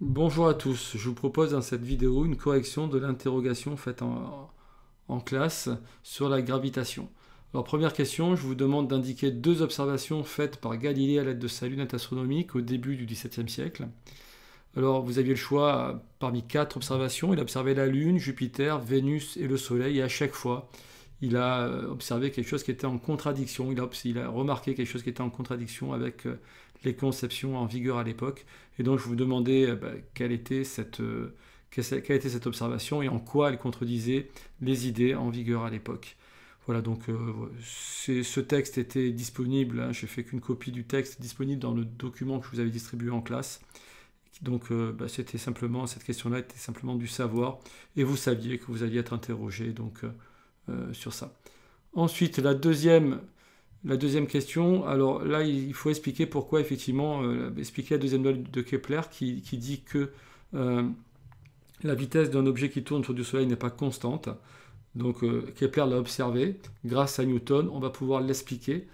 Bonjour à tous, je vous propose dans cette vidéo une correction de l'interrogation faite en, classe sur la gravitation. Alors première question, je vous demande d'indiquer deux observations faites par Galilée à l'aide de sa lunette astronomique au début du XVIIe siècle. Alors vous aviez le choix parmi quatre observations, il observait la Lune, Jupiter, Vénus et le Soleil et à chaque fois il a euh, observé quelque chose qui était en contradiction, a, il a remarqué quelque chose qui était en contradiction avec euh, les conceptions en vigueur à l'époque. Et donc je vous demandais euh, bah, quelle, était cette, euh, quelle était cette observation et en quoi elle contredisait les idées en vigueur à l'époque. Voilà, donc euh, c'est ce texte était disponible, je hein. j'ai fait qu'une copie du texte disponible dans le document que je vous avais distribué en classe. Donc bah, c'était simplement, cette question-là était simplement du savoir, et vous saviez que vous alliez être interrogé donc, sur ça. Ensuite, la deuxième la deuxième question, alors là, il faut expliquer pourquoi, effectivement, euh, expliquer la deuxième loi de Kepler qui, dit que euh, la vitesse d'un objet qui tourne autour du Soleil n'est pas constante. Donc euh, Kepler l'a observé. Grâce à Newton, on va pouvoir l'expliquer.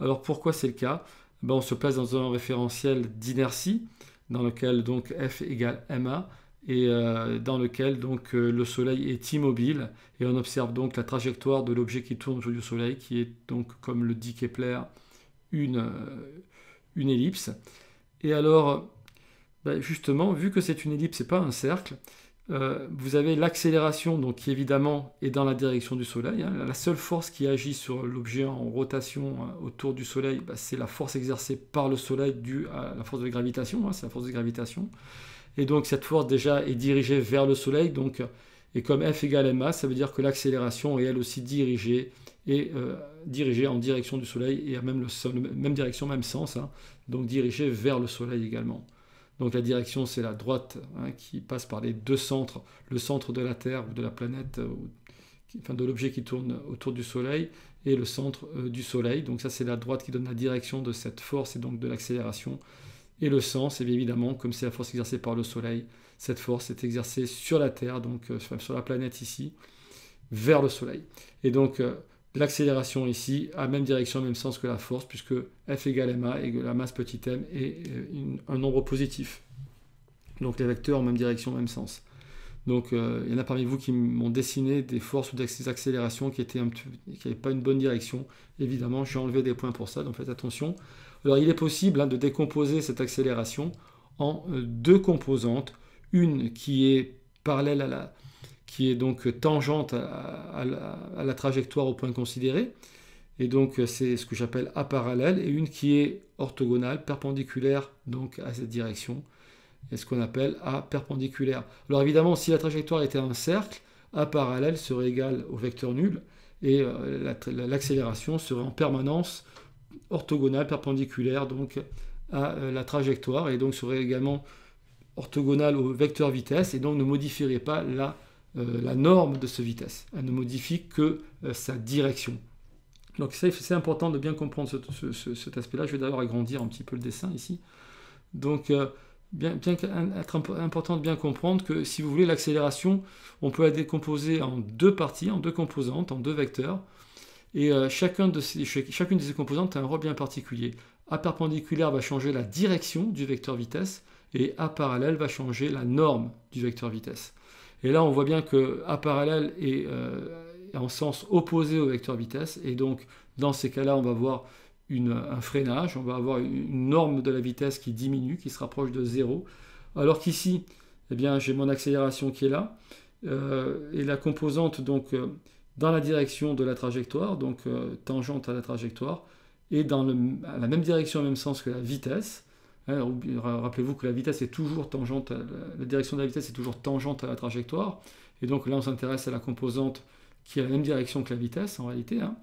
Alors pourquoi c'est le cas ben, On se place dans un référentiel d'inertie dans lequel donc F égale MA et euh, dans lequel donc euh, le Soleil est immobile et on observe donc la trajectoire de l'objet qui tourne autour du Soleil qui est donc comme le dit Kepler une, euh, ellipse. Et alors ben, justement vu que c'est une ellipse et pas un cercle, vous avez l'accélération donc qui évidemment est dans la direction du Soleil. Hein. La seule force qui agit sur l'objet en rotation autour du Soleil, ben, c'est la force exercée par le Soleil due à la force de gravitation. Hein. c'est la force de gravitation. Et donc cette force déjà est dirigée vers le Soleil. Donc, et comme F égale ma, ça veut dire que l'accélération est elle aussi dirigée et euh, dirigée en direction du Soleil et à même, le, même direction, même sens. Hein. donc dirigée vers le Soleil également. Donc la direction, c'est la droite hein, qui passe par les deux centres, le centre de la Terre ou de la planète, euh, enfin de l'objet qui tourne autour du Soleil, et le centre euh, du Soleil. Donc ça, c'est la droite qui donne la direction de cette force et donc de l'accélération. Et le sens, évidemment, comme c'est la force exercée par le Soleil, cette force est exercée sur la Terre, donc euh, sur la planète ici, vers le Soleil. Et donc euh, l'accélération ici a même direction, même sens que la force, puisque F égale ma et que la masse petit m est euh, un nombre positif. Donc les vecteurs en même direction, même sens. Donc il y en a parmi vous qui m'ont dessiné des forces ou des accélérations qui n'avaient pas une bonne direction. Évidemment, j'ai enlevé des points pour ça, donc faites attention. Alors il est possible hein, de décomposer cette accélération en euh, deux composantes, une qui est parallèle à la, qui est donc tangente à, la, à la, trajectoire au point considéré, et donc euh, c'est ce que j'appelle A parallèle, et une qui est orthogonale, perpendiculaire donc à cette direction, et ce qu'on appelle A perpendiculaire. Alors évidemment, si la trajectoire était un cercle, A parallèle serait égal au vecteur nul, et euh, l'accélération serait en permanence orthogonale, perpendiculaire donc à euh, la trajectoire et donc serait également orthogonale au vecteur vitesse et donc ne modifierait pas la, euh, la norme de ce vitesse. Elle ne modifie que euh, sa direction. Donc c'est important de bien comprendre cet aspect-là. Je vais d'abord agrandir un petit peu le dessin ici. Donc bien, bien important de bien comprendre que si vous voulez l'accélération, on peut la décomposer en deux parties, en deux composantes, en deux vecteurs. Et euh, chacune de ces composantes a un rôle bien particulier. A perpendiculaire va changer la direction du vecteur vitesse et A parallèle va changer la norme du vecteur vitesse. Et là, on voit bien que A parallèle est, euh, en sens opposé au vecteur vitesse. Et donc, dans ces cas-là, on va avoir un freinage, on va avoir une norme de la vitesse qui diminue, qui se rapproche de zéro. Alors qu'ici, eh j'ai mon accélération qui est là. Euh, et la composante donc, dans la direction de la trajectoire, donc euh, tangente à la trajectoire, et dans la même direction, au même sens que la vitesse. Hein, rappelez-vous que la vitesse est toujours tangente, euh, la, direction de la vitesse est toujours tangente à la trajectoire, et donc là on s'intéresse à la composante qui est la même direction que la vitesse en réalité. Hein.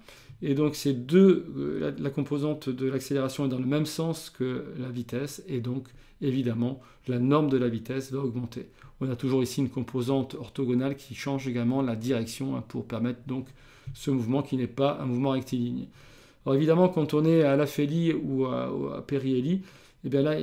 Et donc ces deux, euh, la composante de l'accélération est dans le même sens que la vitesse, et donc évidemment, la norme de la vitesse va augmenter. On a toujours ici une composante orthogonale qui change également la direction hein, pour permettre donc ce mouvement qui n'est pas un mouvement rectiligne. Alors évidemment, quand on est à l'aphélie ou à, à eh là,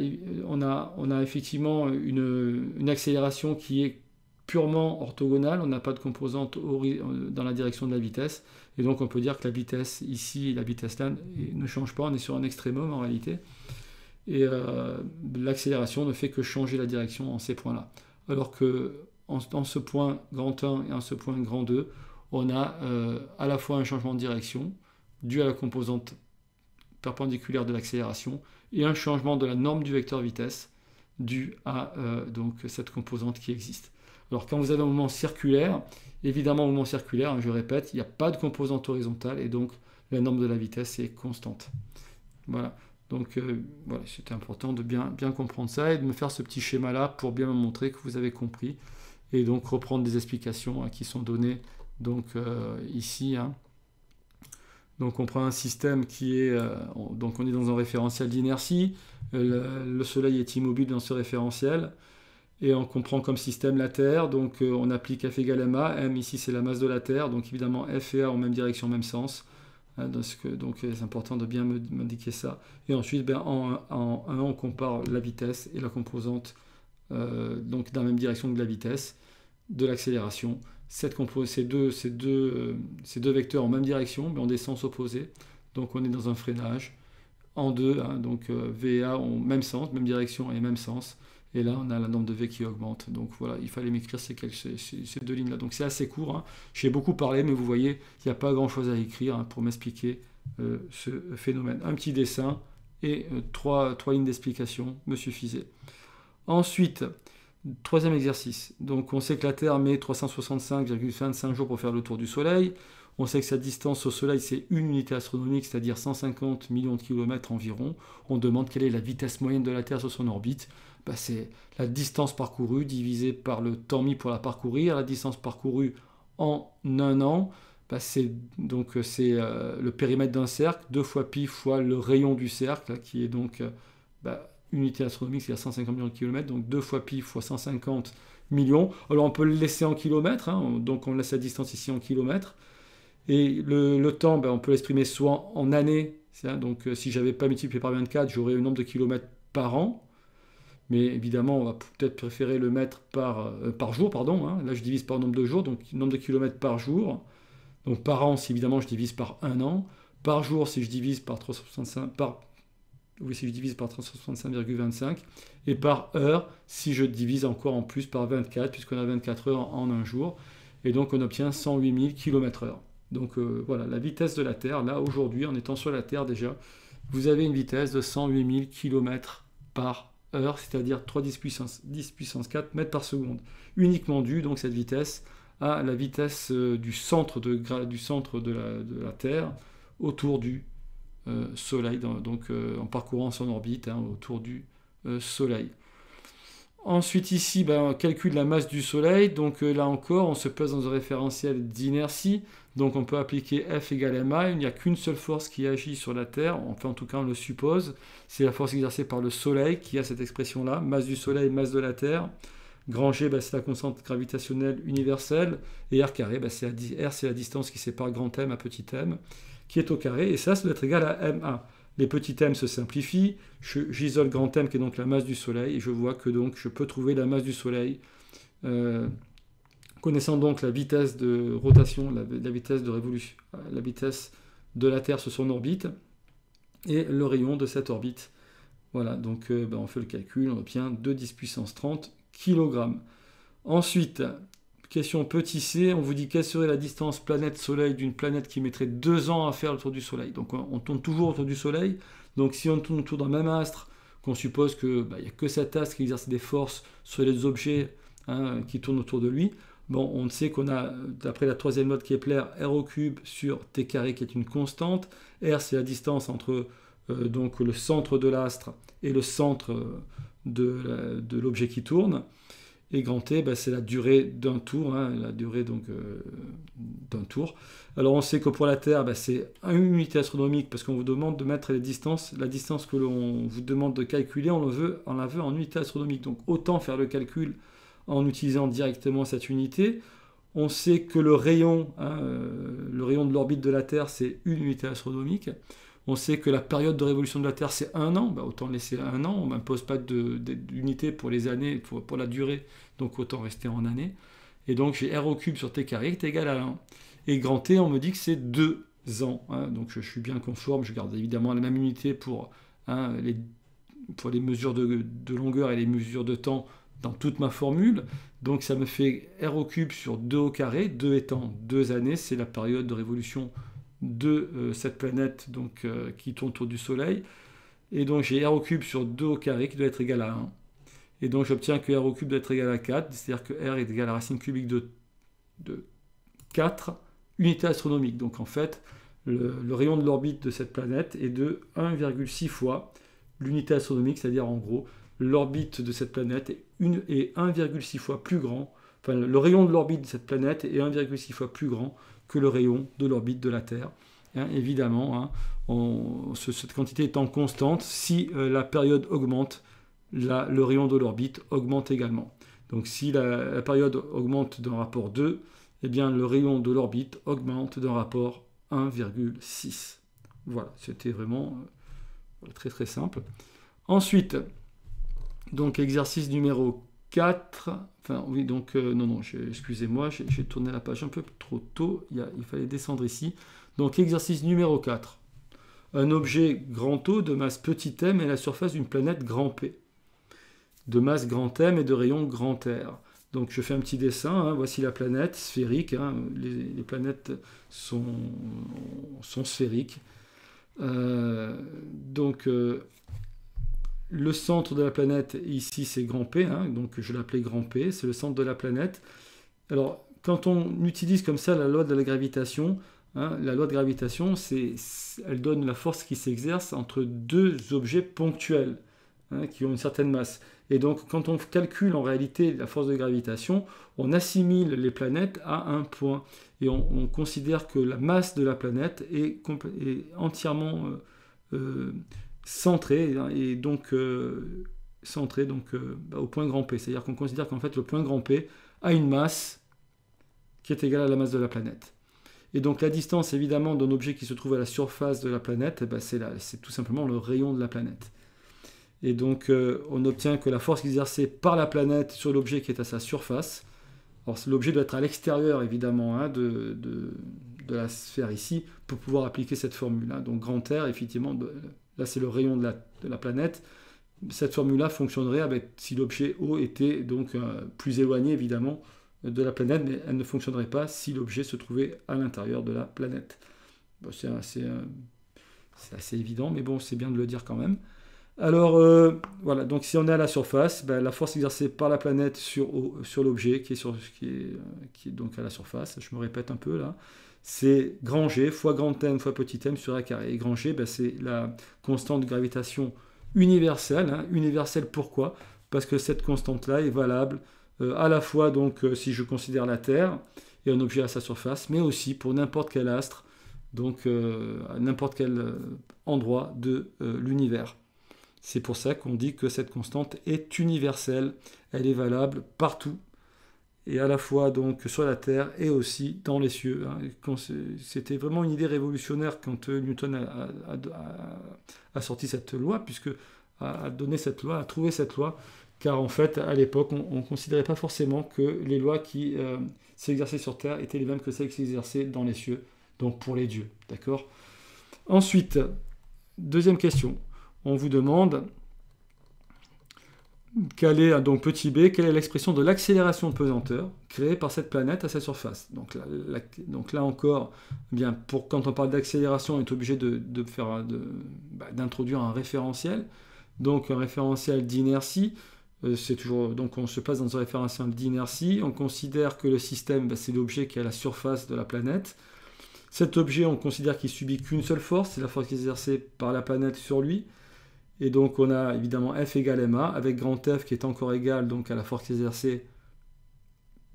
on a, effectivement une, accélération qui est purement orthogonale, on n'a pas de composante dans la direction de la vitesse, et donc on peut dire que la vitesse ici et la vitesse là eh, ne change pas, on est sur un extrémum en réalité et euh, l'accélération ne fait que changer la direction en ces points-là. Alors que en, ce point grand 1 et en ce point grand 2, on a euh, à la fois un changement de direction dû à la composante perpendiculaire de l'accélération et un changement de la norme du vecteur vitesse dû à euh, donc cette composante qui existe. Alors quand vous avez un mouvement circulaire, évidemment au mouvement circulaire, hein, je répète, il n'y a pas de composante horizontale et donc la norme de la vitesse est constante. Voilà. Donc euh, voilà, c'était important de bien, comprendre ça et de me faire ce petit schéma-là pour bien me montrer que vous avez compris et donc reprendre des explications hein, qui sont données donc euh, ici. Hein. Donc on prend un système qui est, euh, donc on est dans un référentiel d'inertie, le, Soleil est immobile dans ce référentiel, et on comprend comme système la Terre, donc on applique F égale ma, M ici c'est la masse de la Terre, donc évidemment F et A en même direction, même sens, Hein, donc euh, c'est important de bien m'indiquer ça. Et ensuite, ben, en, 1, on compare la vitesse et la composante euh, dans la même direction que la vitesse, de l'accélération. Ces deux, vecteurs deux, la euh, vecteurs en même direction, mais en des sens opposés. Donc on est dans un freinage en 2, hein, V donc A VA en même sens, même direction et même sens. Et là, on a le nombre de V qui augmente. Donc voilà, il fallait m'écrire ces, deux lignes-là. Donc c'est assez court. Hein. J'ai beaucoup parlé, mais vous voyez, il n'y a pas grand-chose à écrire hein, pour m'expliquer euh, ce phénomène. Un petit dessin et euh, trois, trois lignes d'explication me suffisaient. Ensuite, troisième exercice. Donc on sait que la Terre met 365,25 jours pour faire le tour du Soleil. On sait que sa distance au Soleil, c'est une unité astronomique, c'est-à-dire 150 millions de kilomètres environ. On demande quelle est la vitesse moyenne de la Terre sur son orbite. Bah, c'est la distance parcourue divisée par le temps mis pour la parcourir. La distance parcourue en un an, bah, c'est donc c'est euh, le périmètre d'un cercle, 2 fois pi fois le rayon du cercle, qui est donc euh, bah, unité astronomique, c'est-à-dire 150 millions de kilomètres, donc 2 fois pi fois 150 millions. Alors on peut le laisser en kilomètres, hein, donc on laisse la distance ici en kilomètres. Et le, temps, ben, on peut l'exprimer soit en années, donc euh, si je n'avais pas multiplié par 24, j'aurais un nombre de kilomètres par an. Mais évidemment, on va peut-être préférer le mettre par, euh, jour. Pardon, hein. Là, je divise par nombre de jours, donc nombre de kilomètres par jour. Donc par an, si évidemment je divise par un an. Par jour, si je divise par 365, par, oui, si je divise par 365,25. Et par heure, si je divise encore en plus par 24, puisqu'on a 24 heures en un jour. Et donc on obtient 108 000 km/h. Donc euh, voilà, la vitesse de la Terre, là aujourd'hui, en étant sur la Terre déjà, vous avez une vitesse de 108 000 km par heure, c'est-à-dire 3 10 puissance, 4 mètres par seconde, uniquement due donc cette vitesse à la vitesse euh, du centre de, du centre de, la, Terre autour du euh, Soleil, donc en parcourant son orbite hein, autour du Soleil. Ensuite ici, ben, on calcule la masse du Soleil, donc là encore on se place dans un référentiel d'inertie, donc on peut appliquer F égale MA, il n'y a qu'une seule force qui agit sur la Terre, enfin en tout cas on le suppose, c'est la force exercée par le Soleil qui a cette expression-là, masse du Soleil, masse de la Terre. Grand G, bah, c'est la constante gravitationnelle universelle, et R carré, bah, c'est la, R c'est la distance qui sépare grand M à petit m, qui est au carré, et ça, ça doit être égal à MA. Les petits m se simplifient, j'isole grand M qui est donc la masse du Soleil, et je vois que donc je peux trouver la masse du Soleil euh, Connaissant donc la vitesse de rotation, la, vitesse de révolution, euh, la vitesse de la Terre sur son orbite et le rayon de cette orbite. Voilà, donc euh, bah, on fait le calcul, on obtient 2 10 puissance 30 kg. Ensuite, question petit c, on vous dit quelle serait la distance planète-soleil d'une planète qui mettrait 2 ans à faire le tour du soleil. Donc on, tourne toujours autour du soleil. Donc si on tourne autour d'un même astre, qu'on suppose qu'il bah, n'y a que cet astre qui exerce des forces sur les objets hein, qui tournent autour de lui, Bon, on sait qu'on a, d'après la troisième note plaire, R au cube sur T carré qui est une constante. R, c'est la distance entre euh, donc le centre de l'astre et le centre euh, de, l'objet qui tourne. Et grand T, bah, c'est la durée d'un tour, hein, la durée donc euh, d'un tour. Alors on sait que pour la Terre, bah, c'est une unité astronomique parce qu'on vous demande de mettre les distances, la distance que l'on vous demande de calculer, on, le veut, on la veut en unité astronomique. Donc autant faire le calcul en utilisant directement cette unité. On sait que le rayon, hein, euh, le rayon de l'orbite de la Terre, c'est une unité astronomique. On sait que la période de révolution de la Terre, c'est un an. Bah, autant laisser un an. On ne m'impose pas d'unité pour les années, pour, la durée. Donc autant rester en années. Et donc j'ai R au cube sur T carré qui est égal à 1. Et grand T, on me dit que c'est 2 ans. Hein. Donc je, suis bien conforme. Je garde évidemment la même unité pour, hein, les, pour les mesures de, de longueur et les mesures de temps dans toute ma formule. Donc ça me fait R au cube sur 2 au carré, 2 étant 2 années, c'est la période de révolution de euh, cette planète euh, qui tourne autour du Soleil. Et donc j'ai R au cube sur 2 au carré qui doit être égal à 1. Et donc j'obtiens que R au cube doit être égal à 4, c'est-à-dire que R est égal à racine cubique de, de 4 unités astronomiques. Donc en fait, le rayon de l'orbite de cette planète est de 1,6 fois l'unité astronomique, c'est-à-dire en gros l'orbite de cette planète est, est 1,6 fois plus grand, enfin le rayon de l'orbite de cette planète est 1,6 fois plus grand que le rayon de l'orbite de la Terre. Hein, évidemment, hein. cette quantité étant constante, si euh, la période augmente, le rayon de l'orbite augmente également. Donc si la, période augmente d'un rapport 2, eh bien le rayon de l'orbite augmente d'un rapport 1,6. Voilà, c'était vraiment euh, très très simple. Ensuite, donc exercice numéro 4. Enfin oui, donc euh, non, non, excusez-moi, j'ai tourné la page un peu trop tôt. Il, il fallait descendre ici. Donc exercice numéro 4. Un objet grand O de masse petit m est la surface d'une planète grand P. De masse grand M et de rayon grand R. Donc je fais un petit dessin, hein. voici la planète sphérique, hein. les, planètes sont, sont sphériques. Euh, donc euh, le centre de la planète, ici, c'est grand P, hein, donc je l'appelais grand P, c'est le centre de la planète. Alors, quand on utilise comme ça la loi de la gravitation, hein, la loi de gravitation, c'est, elle donne la force qui s'exerce entre deux objets ponctuels hein, qui ont une certaine masse. Et donc, quand on calcule en réalité la force de gravitation, on assimile les planètes à un point. Et on, considère que la masse de la planète est, entièrement euh, euh, centré hein, et donc euh, centré donc, euh, bah, au point grand P. C'est-à-dire qu'on considère qu'en fait le point grand P a une masse qui est égale à la masse de la planète. Et donc la distance évidemment d'un objet qui se trouve à la surface de la planète, eh ben, c'est tout simplement le rayon de la planète. Et donc euh, on obtient que la force exercée par la planète sur l'objet qui est à sa surface, alors l'objet doit être à l'extérieur évidemment hein, de, la sphère ici pour pouvoir appliquer cette formule. Hein. Donc grand R effectivement Là, c'est le rayon de la, planète. Cette formule-là fonctionnerait avec, si l'objet O était donc euh, plus éloigné, évidemment, de la planète, mais elle ne fonctionnerait pas si l'objet se trouvait à l'intérieur de la planète. Euh, c'est assez, évident, mais bon, c'est bien de le dire quand même. Alors, euh, voilà, donc si on est à la surface, ben, la force exercée par la planète sur, sur l'objet qui, qui, est, donc à la surface, je me répète un peu là, c'est grand G fois grand M fois petit m sur A carré. Et grand G, ben, c'est la constante de gravitation universelle. Hein. Universelle pourquoi Parce que cette constante-là est valable euh, à la fois donc euh, si je considère la Terre et un objet à sa surface, mais aussi pour n'importe quel astre, donc euh, n'importe quel endroit de l'univers. C'est pour ça qu'on dit que cette constante est universelle. Elle est valable partout et à la fois donc sur la Terre et aussi dans les cieux. Hein. C'était vraiment une idée révolutionnaire quand euh, Newton a, sorti cette loi, puisque a donné cette loi, a trouvé cette loi, car en fait à l'époque on ne considérait pas forcément que les lois qui euh, s'exerçaient sur Terre étaient les mêmes que celles qui s'exerçaient dans les cieux, donc pour les dieux. D'accord Ensuite, deuxième question, on vous demande est, donc petit b, quelle est l'expression de l'accélération de pesanteur créée par cette planète à sa surface donc là, encore, eh bien pour, quand on parle d'accélération, on est obligé bah, d'introduire de, un référentiel. Donc un référentiel d'inertie, euh, c'est toujours donc on se place dans un référentiel d'inertie. On considère que le système, bah, c'est l'objet qui est à la surface de la planète. Cet objet, on considère qu'il subit qu'une seule force, c'est la force exercée par la planète sur lui. Et donc on a évidemment f égale ma, avec grand F qui est encore égal donc à la force exercée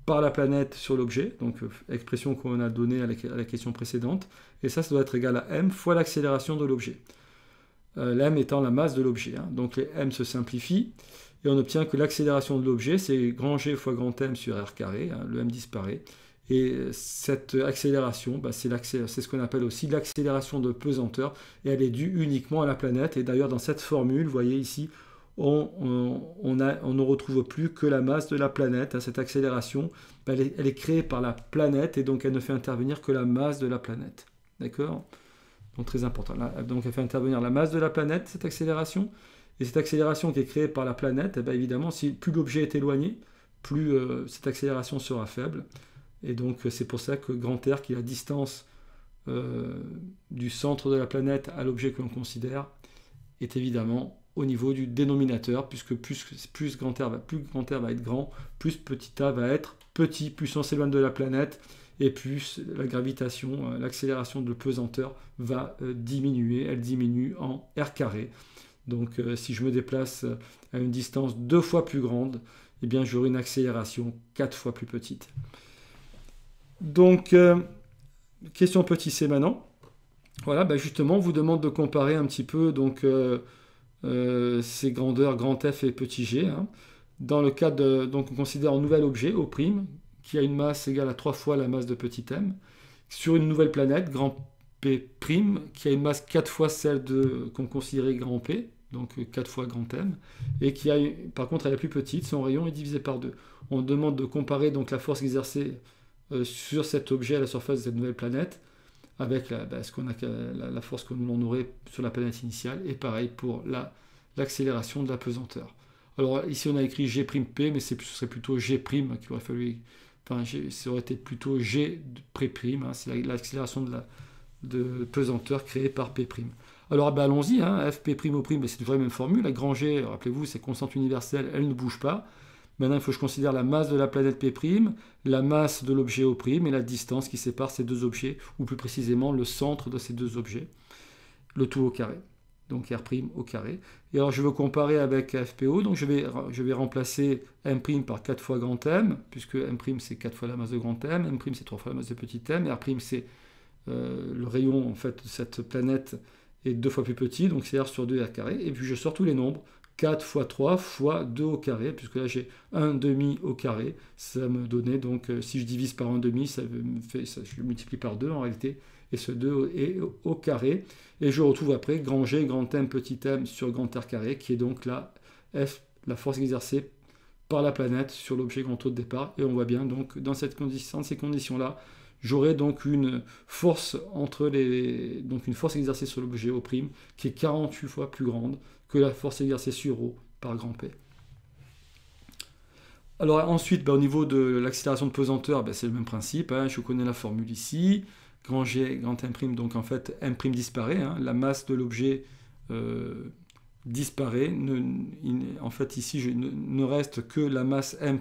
par la planète sur l'objet, donc euh, expression qu'on a donnée à la question précédente, et ça, ça doit être égal à m fois l'accélération de l'objet. Euh, étant la masse de l'objet. Hein. Donc les m se simplifient, et on obtient que l'accélération de l'objet, c'est grand g fois grand m sur r carré, hein. le m disparaît, et cette accélération, bah, c'est ce qu'on appelle aussi l'accélération de pesanteur, et elle est due uniquement à la planète. Et d'ailleurs, dans cette formule, vous voyez ici, on, ne retrouve plus que la masse de la planète. Cette accélération, bah, elle est, créée par la planète et donc elle ne fait intervenir que la masse de la planète. D'accord Donc très important. Donc elle fait intervenir la masse de la planète, cette accélération. Et cette accélération qui est créée par la planète, eh ben, évidemment, plus l'objet est éloigné, plus euh, cette accélération sera faible. Et donc euh, c'est pour ça que grand R, qui est la distance euh, du centre de la planète à l'objet que l'on considère, est évidemment au niveau du dénominateur, puisque plus, R va, plus grand R va être grand, plus petit a va être petit, plus on s'éloigne de la planète, et plus la gravitation, euh, l'accélération de pesanteur va diminuer, elle diminue en R carré. Donc si je me déplace à une distance deux fois plus grande, eh bien j'aurai une accélération quatre fois plus petite. Donc, euh, question petit c maintenant. Voilà, bah, justement, on vous demande de comparer un petit peu donc, euh, euh, ces grandeurs grand F et petit g. Hein. Dans le cas de, donc on considère un nouvel objet, O', qui a une masse égale à 3 fois la masse de petit m, sur une nouvelle planète, grand P', qui a une masse 4 fois celle qu'on considérait grand P, donc 4 fois grand M, et qui a, par contre, elle est plus petite, son rayon est divisé par 2. On demande de comparer donc la force exercée euh, sur cet objet à la surface de cette nouvelle planète avec la, bah, ce qu'on la, force que l'on aurait sur la planète initiale et pareil pour l'accélération de la pesanteur. Alors ici on a écrit G'P mais ce serait plutôt G' qui aurait fallu été plutôt G hein, c'est l'accélération de la de pesanteur créée par P'. Alors ah ben, allons-y, hein, au prime, c'est toujours la même formule, la grand G, rappelez-vous, c'est constante universelle, elle ne bouge pas. Maintenant, il faut que je considère la masse de la planète P', la masse de l'objet O' et la distance qui sépare ces deux objets, ou plus précisément le centre de ces deux objets, le tout au carré. Donc R' au carré. Et alors je veux comparer avec FPO, donc je vais, je vais remplacer M' par 4 fois grand M, puisque M' c'est 4 fois la masse de grand M, M' c'est 3 fois la masse de petit M, R' c'est euh, le rayon en fait de cette planète est deux fois plus petit, donc c'est r sur 2 r carré, et puis je sors tous les nombres, 4 fois 3 fois 2 au carré, puisque là j'ai 1 demi au carré, ça me donnait donc, euh, si je divise par 1 demi, ça me fait, ça, je multiplie par 2 en réalité, et ce 2 est au carré, et je retrouve après grand G, grand M, petit m sur grand R carré, qui est donc la F, la force exercée par la planète sur l'objet grand taux de départ, et on voit bien donc dans, cette condition, dans ces conditions-là, J'aurai donc une force entre les, donc une force exercée sur l'objet O' qui est 48 fois plus grande que la force exercée sur O par grand P. Alors ensuite, bah, au niveau de l'accélération de pesanteur, bah, c'est le même principe. Hein. je connais la formule ici. Grand G, grand M', donc en fait M' disparaît. Hein. la masse de l'objet euh, disparaît. en fait ici, je, ne, reste que la masse M',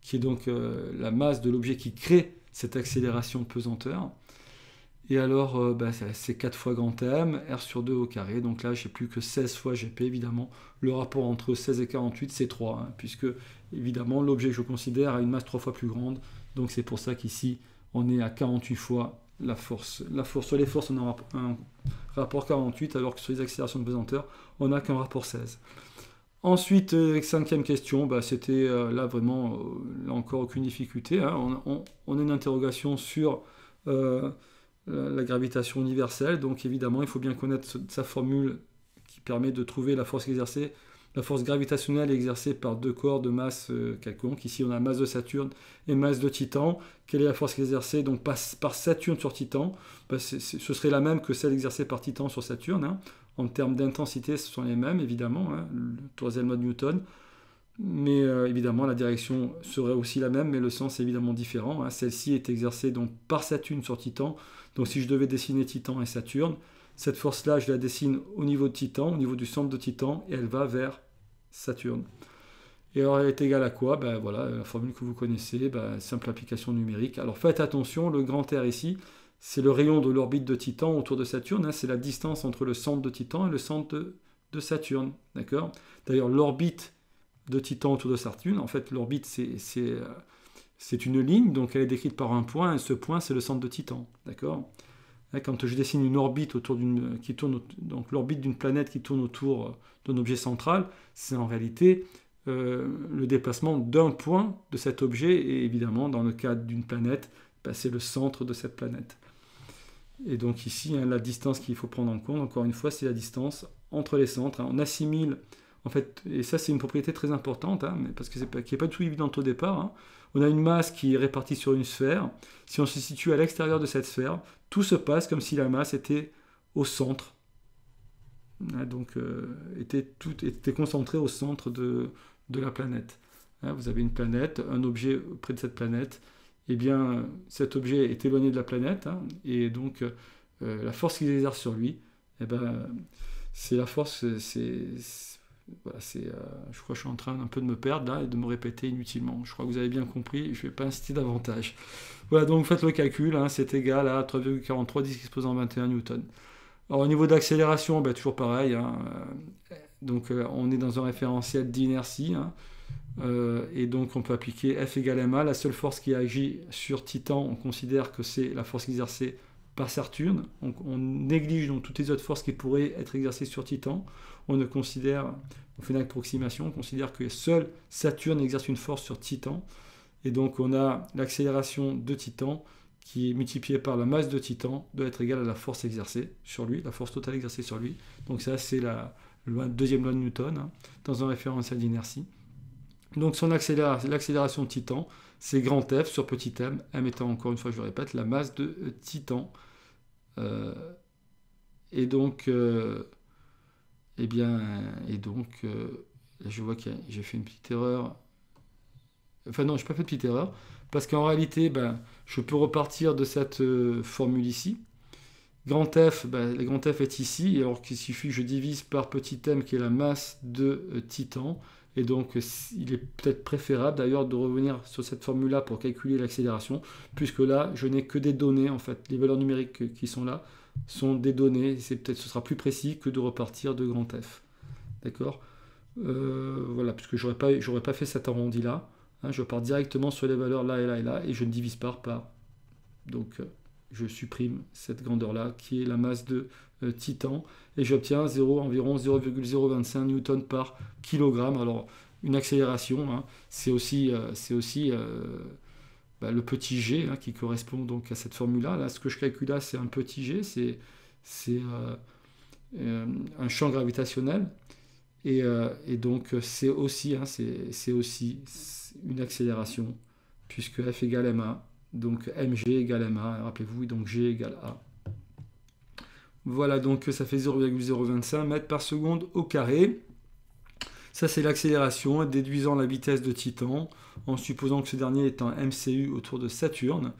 qui est donc euh, la masse de l'objet qui crée cette accélération pesanteur. Et alors, euh, bah, c'est 4 fois grand M, R sur 2 au carré. Donc là, j'ai plus que 16 fois GP, évidemment. Le rapport entre 16 et 48, c'est 3, hein, puisque, évidemment, l'objet que je considère a une masse 3 fois plus grande. Donc c'est pour ça qu'ici, on est à 48 fois la force. La force sur les forces, on a un rapport 48, alors que sur les accélérations de pesanteur, on n'a qu'un rapport 16. Ensuite, euh, cinquième question, bah, c'était euh, là vraiment, euh, encore aucune difficulté. Hein. On, a une interrogation sur la gravitation universelle, donc évidemment, il faut bien connaître sa formule qui permet de trouver la force exercée. La force gravitationnelle exercée par deux corps de masse quelconque. Ici, on a masse de Saturne et masse de Titan. Quelle est la force exercée donc, par, Saturne sur Titan bah, Ce serait la même que celle exercée par Titan sur Saturne. Hein. En termes d'intensité, ce sont les mêmes, évidemment, hein, le troisième mode Newton. Mais euh, évidemment, la direction serait aussi la même, mais le sens est évidemment différent. Hein. Celle-ci est exercée donc par Saturne sur Titan. Donc si je devais dessiner Titan et Saturne, cette force-là, je la dessine au niveau de Titan, au niveau du centre de Titan, et elle va vers Saturne. Et alors, elle est égale à quoi ben, voilà, euh, La formule que vous connaissez, ben, simple application numérique. Alors faites attention, le grand R ici, c'est le rayon de l'orbite de Titan autour de Saturne, hein, c'est la distance entre le centre de Titan et le centre de, Saturne. D'accord D'ailleurs, l'orbite de Titan autour de Saturne, en fait, l'orbite, euh, c'est une ligne, donc elle est décrite par un point, et ce point, c'est le centre de Titan. D'accord hein, quand je dessine une orbite autour d'une l'orbite d'une planète qui tourne autour euh, d'un objet central, c'est en réalité euh, le déplacement d'un point de cet objet et évidemment dans le cas d'une planète, bah, c'est le centre de cette planète. Et donc ici, hein, la distance qu'il faut prendre en compte, encore une fois, c'est la distance entre les centres. On assimile, en fait, et ça c'est une propriété très importante, hein, parce que qui n'est pas tout évidente au départ. Hein. On a une masse qui est répartie sur une sphère. Si on se situe à l'extérieur de cette sphère, tout se passe comme si la masse était au centre. Donc euh, était, tout, était concentrée au centre de, de la planète. Vous avez une planète, un objet près de cette planète, eh bien, cet objet est éloigné de la planète, hein, et donc euh, la force qu'il exerce sur lui, eh ben, c'est la force, c'est... c'est, euh, je crois que je suis en train un peu de me perdre là et de me répéter inutilement. Je crois que vous avez bien compris, je ne vais pas insister davantage. Voilà, donc faites le calcul, hein, c'est égal à 3,43 10 exposant 21 newton. au niveau d'accélération, ben, toujours pareil. Hein, euh, donc on est dans un référentiel d'inertie. Euh, et donc on peut appliquer F égale MA. La seule force qui agit sur Titan, on considère que c'est la force exercée par Saturne. On, néglige donc toutes les autres forces qui pourraient être exercées sur Titan. On ne considère, on fait une approximation, on considère que seul Saturne exerce une force sur Titan. Et donc on a l'accélération de Titan qui est multipliée par la masse de Titan doit être égale à la force exercée sur lui, la force totale exercée sur lui. Donc ça c'est la, deuxième loi de Newton hein, dans un référentiel d'inertie. Donc son l'accélération de Titan, c'est grand F sur petit m, m étant encore une fois, je répète, la masse de euh, Titan. Euh, et donc, euh, eh bien, et donc, je vois que j'ai fait une petite erreur. Enfin non, je n'ai pas fait de petite erreur, parce qu'en réalité, ben, je peux repartir de cette formule ici. Grand F, ben, le grand F est ici, alors qu'il suffit que je divise par petit m qui est la masse de Titan, et donc, il est peut-être préférable d'ailleurs de revenir sur cette formule-là pour calculer l'accélération, puisque là, je n'ai que des données, en fait. Les valeurs numériques qui sont là sont des données. C'est peut-être, ce sera plus précis que de repartir de grand F. D'accord euh, Voilà, puisque je n'aurais pas, pas fait cet arrondi-là. Hein. je pars directement sur les valeurs là et là et là, et je ne divise par par. Donc, euh, je supprime cette grandeur-là, qui est la masse de euh, Titan, et j'obtiens environ 0,025 newton par kilogramme. Alors, une accélération, hein, c'est aussi, euh, c'est aussi euh, bah, le petit g hein, qui correspond donc à cette formule-là. ce que je calcule là, c'est un petit g, c'est, c'est un champ gravitationnel, et, donc c'est aussi, hein, c'est, aussi une accélération, puisque F égale m donc mg égale ma, rappelez-vous, donc g égale a. Voilà, donc ça fait 0,025 mètres par seconde au carré. Ça, c'est l'accélération, déduisant la vitesse de Titan, en supposant que ce dernier est un MCU autour de Saturne.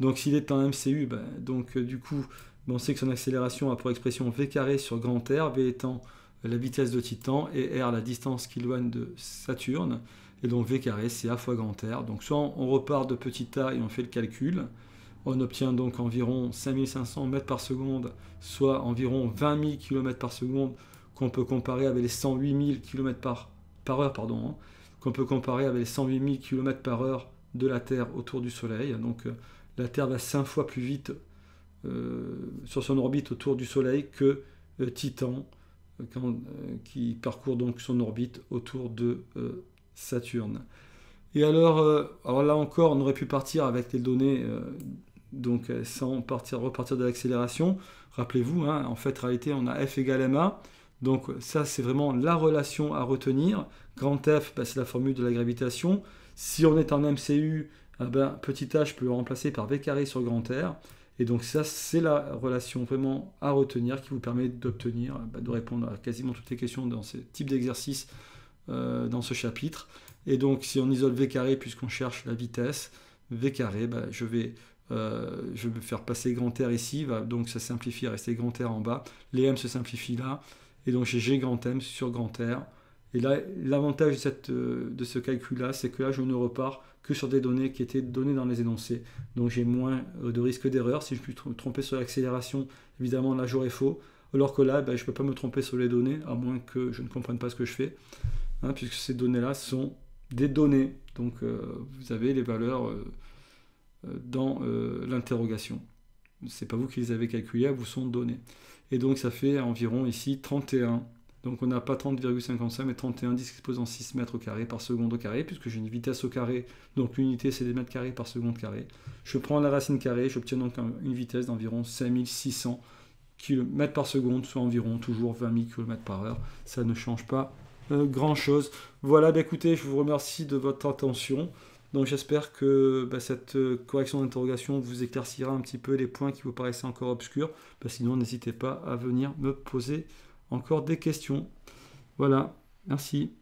Donc s'il est un MCU, ben, donc euh, du coup, ben, on sait que son accélération a pour expression v carré sur grand R, v étant la vitesse de Titan et r la distance qu'il éloigne de Saturne donc V carré, c'est A fois grand R. Donc soit on repart de petit a et on fait le calcul. On obtient donc environ 5500 mètres par seconde, soit environ 20 000 km par seconde, qu'on peut comparer avec les 108 000 km par, par heure, pardon, hein, qu'on peut comparer avec les 108 000 km par heure de la Terre autour du Soleil. Donc euh, la Terre va 5 fois plus vite euh, sur son orbite autour du Soleil que euh, Titan, qui parcourt donc son orbite autour de Saturne. Et alors, euh, alors là encore, on aurait pu partir avec les données, euh, donc euh, sans partir, repartir de l'accélération. Rappelez-vous, hein, en fait, réalité, on a F égale MA. Donc ça, c'est vraiment la relation à retenir. Grand F, bah, c'est la formule de la gravitation. Si on est en MCU, ah ben, petit h, peut le remplacer par V carré sur grand R. Et donc ça, c'est la relation vraiment à retenir qui vous permet d'obtenir, bah, de répondre à quasiment toutes les questions dans ce type d'exercice euh, dans ce chapitre. Et donc, si on isole v carré puisqu'on cherche la vitesse, v carré, bah, je, vais, euh, je vais faire passer grand R ici, donc ça simplifie, à rester grand R en bas. Les M se simplifient là, et donc j'ai G grand M sur grand R. Et là, l'avantage de, ce calcul-là, c'est que là, je ne repars que sur des données qui étaient données dans les énoncés. Donc j'ai moins euh, de risque d'erreur. Si je me tromper sur l'accélération, évidemment, là, j'aurais faux. Alors que là, bah, je ne peux pas me tromper sur les données, à moins que je ne comprenne pas ce que je fais. Hein, puisque ces données-là sont des données. Donc euh, vous avez les valeurs euh, euh, dans l'interrogation. Ce n'est pas vous qui les avez calculées, elles vous sont données. Et donc ça fait environ ici 31. Donc on n'a pas 30,55 mais 31 disques exposant 6 mètres carrés par seconde au carré, puisque j'ai une vitesse au carré, donc l'unité c'est des mètres carrés par seconde carré. Je prends la racine carrée, j'obtiens donc une vitesse d'environ 5600 km par seconde, soit environ toujours 20 000 km par heure. Ça ne change pas euh, grand-chose. Voilà, d'écouter bah, écoutez, je vous remercie de votre attention. Donc j'espère que bah, cette euh, correction d'interrogation vous éclaircira un petit peu les points qui vous paraissaient encore obscurs. Bah, sinon, n'hésitez pas à venir me poser encore des questions. Voilà, merci.